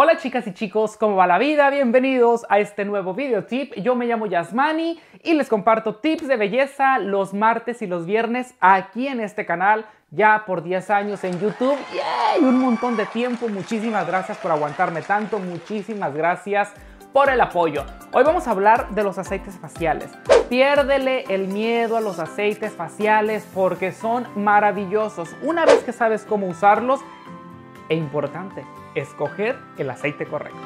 Hola chicas y chicos, ¿cómo va la vida? Bienvenidos a este nuevo video tip. Yo me llamo Yasmani y les comparto tips de belleza los martes y los viernes aquí en este canal, ya por 10 años en YouTube. y Un montón de tiempo. Muchísimas gracias por aguantarme tanto. Muchísimas gracias por el apoyo. Hoy vamos a hablar de los aceites faciales. Piérdele el miedo a los aceites faciales porque son maravillosos. Una vez que sabes cómo usarlos, e importante, escoger el aceite correcto.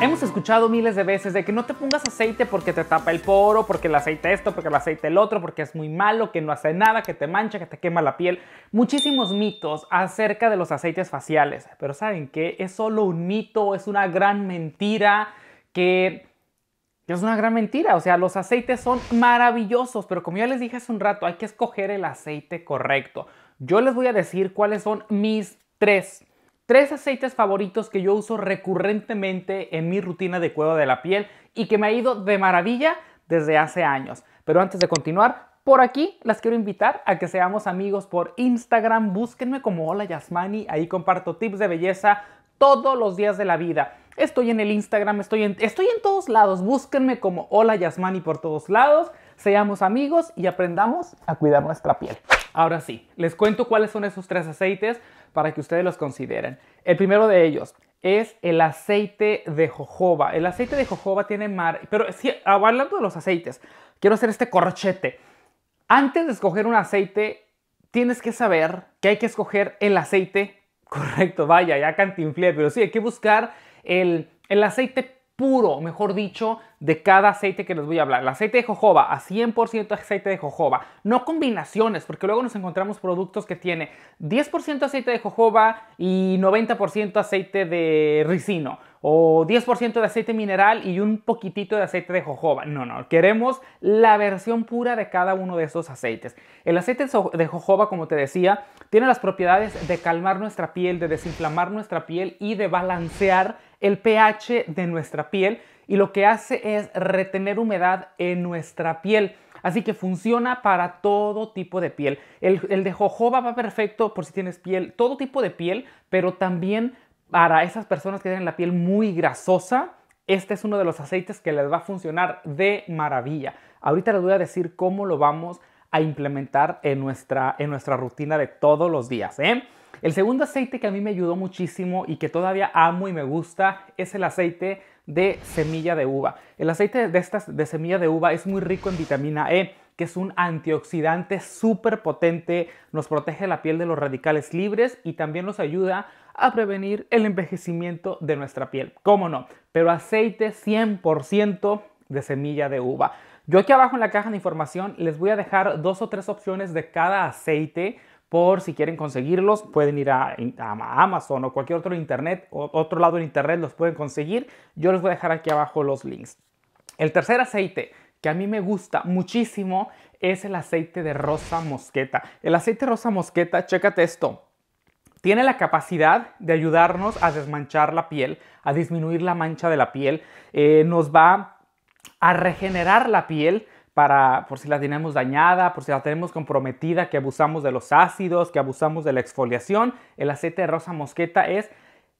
Hemos escuchado miles de veces de que no te pongas aceite porque te tapa el poro, porque el aceite esto, porque el aceite el otro, porque es muy malo, que no hace nada, que te mancha, que te quema la piel. Muchísimos mitos acerca de los aceites faciales. Pero ¿saben qué? Es solo un mito, es una gran mentira que es una gran mentira, o sea, los aceites son maravillosos, pero como ya les dije hace un rato, hay que escoger el aceite correcto yo les voy a decir cuáles son mis tres. Tres aceites favoritos que yo uso recurrentemente en mi rutina de cuidado de la piel y que me ha ido de maravilla desde hace años. Pero antes de continuar, por aquí las quiero invitar a que seamos amigos por Instagram. Búsquenme como Hola Yasmani, ahí comparto tips de belleza todos los días de la vida. Estoy en el Instagram, estoy en, estoy en todos lados. Búsquenme como Hola Yasmani por todos lados. Seamos amigos y aprendamos a cuidar nuestra piel. Ahora sí, les cuento cuáles son esos tres aceites para que ustedes los consideren. El primero de ellos es el aceite de jojoba. El aceite de jojoba tiene mar... Pero hablando de los aceites, quiero hacer este corchete. Antes de escoger un aceite, tienes que saber que hay que escoger el aceite correcto. Vaya, ya cantinflé, pero sí, hay que buscar el, el aceite puro, mejor dicho, de cada aceite que les voy a hablar. El aceite de jojoba, a 100% aceite de jojoba. No combinaciones, porque luego nos encontramos productos que tienen 10% aceite de jojoba y 90% aceite de ricino. O 10% de aceite mineral y un poquitito de aceite de jojoba. No, no, queremos la versión pura de cada uno de esos aceites. El aceite de jojoba, como te decía, tiene las propiedades de calmar nuestra piel, de desinflamar nuestra piel y de balancear el pH de nuestra piel y lo que hace es retener humedad en nuestra piel. Así que funciona para todo tipo de piel. El, de jojoba va perfecto por si tienes piel, todo tipo de piel, pero también para esas personas que tienen la piel muy grasosa, este es uno de los aceites que les va a funcionar de maravilla. Ahorita les voy a decir cómo lo vamos a implementar en nuestra, en nuestra rutina de todos los días. ¿eh? El segundo aceite que a mí me ayudó muchísimo y que todavía amo y me gusta es el aceite de semilla de uva. El aceite de, estas, de semilla de uva es muy rico en vitamina E que es un antioxidante súper potente, nos protege la piel de los radicales libres y también nos ayuda a prevenir el envejecimiento de nuestra piel. ¿Cómo no? Pero aceite 100% de semilla de uva. Yo aquí abajo en la caja de información les voy a dejar dos o tres opciones de cada aceite por si quieren conseguirlos, pueden ir a, Amazon o cualquier otro internet, o otro lado en internet los pueden conseguir. Yo les voy a dejar aquí abajo los links. El tercer aceite que a mí me gusta muchísimo es el aceite de rosa mosqueta. El aceite rosa mosqueta, chécate esto, tiene la capacidad de ayudarnos a desmanchar la piel, a disminuir la mancha de la piel, eh, nos va a regenerar la piel, para, por si la tenemos dañada, por si la tenemos comprometida, que abusamos de los ácidos, que abusamos de la exfoliación. El aceite de rosa mosqueta es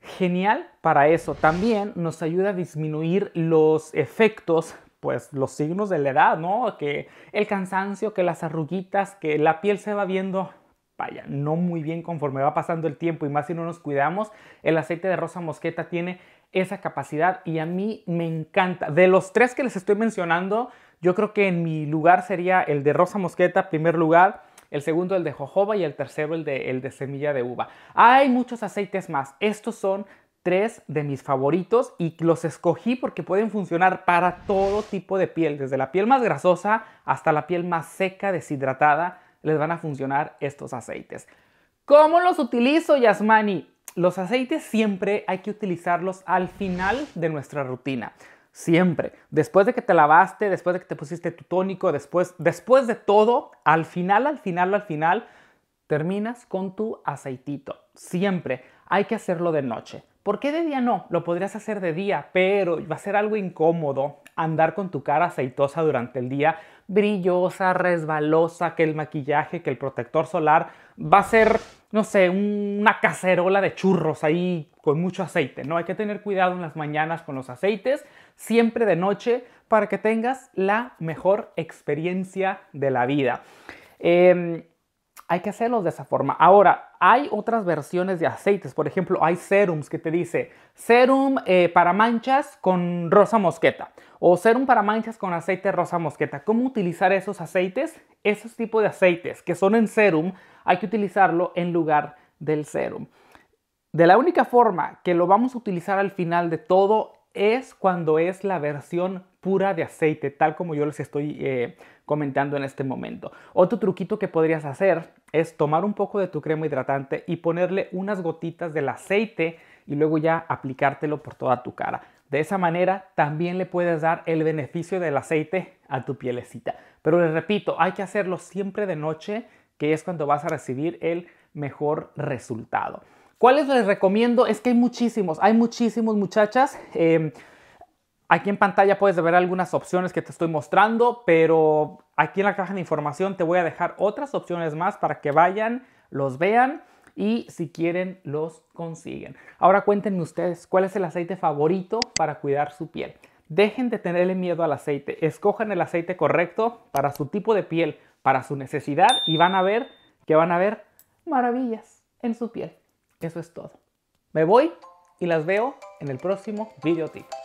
genial para eso. También nos ayuda a disminuir los efectos, pues los signos de la edad, ¿no? Que el cansancio, que las arruguitas, que la piel se va viendo vaya, no muy bien conforme va pasando el tiempo y más si no nos cuidamos, el aceite de rosa mosqueta tiene esa capacidad y a mí me encanta. De los tres que les estoy mencionando, yo creo que en mi lugar sería el de Rosa Mosqueta, primer lugar, el segundo el de jojoba y el tercero el de, el de semilla de uva. Hay muchos aceites más, estos son tres de mis favoritos y los escogí porque pueden funcionar para todo tipo de piel, desde la piel más grasosa hasta la piel más seca, deshidratada, les van a funcionar estos aceites. ¿Cómo los utilizo, Yasmani? Los aceites siempre hay que utilizarlos al final de nuestra rutina. Siempre. Después de que te lavaste, después de que te pusiste tu tónico, después, después de todo, al final, al final, al final, terminas con tu aceitito. Siempre. Hay que hacerlo de noche. ¿Por qué de día no? Lo podrías hacer de día, pero va a ser algo incómodo andar con tu cara aceitosa durante el día, brillosa, resbalosa, que el maquillaje, que el protector solar va a ser no sé, una cacerola de churros ahí con mucho aceite, ¿no? Hay que tener cuidado en las mañanas con los aceites, siempre de noche, para que tengas la mejor experiencia de la vida. Em, hay que hacerlos de esa forma. Ahora, hay otras versiones de aceites. Por ejemplo, hay serums que te dice serum eh, para manchas con rosa mosqueta o serum para manchas con aceite rosa mosqueta. ¿Cómo utilizar esos aceites? Esos tipos de aceites que son en serum hay que utilizarlo en lugar del serum. De la única forma que lo vamos a utilizar al final de todo es cuando es la versión pura de aceite, tal como yo les estoy eh, comentando en este momento. Otro truquito que podrías hacer es tomar un poco de tu crema hidratante y ponerle unas gotitas del aceite y luego ya aplicártelo por toda tu cara. De esa manera también le puedes dar el beneficio del aceite a tu pielecita. Pero les repito, hay que hacerlo siempre de noche que es cuando vas a recibir el mejor resultado. ¿Cuáles les recomiendo? Es que hay muchísimos, hay muchísimos muchachas. Em, aquí en pantalla puedes ver algunas opciones que te estoy mostrando, pero aquí en la caja de información te voy a dejar otras opciones más para que vayan, los vean y si quieren los consiguen. Ahora cuéntenme ustedes cuál es el aceite favorito para cuidar su piel. Dejen de tenerle miedo al aceite, escojan el aceite correcto para su tipo de piel para su necesidad y van a ver que van a ver maravillas en su piel. Eso es todo. Me voy y las veo en el próximo videotipo.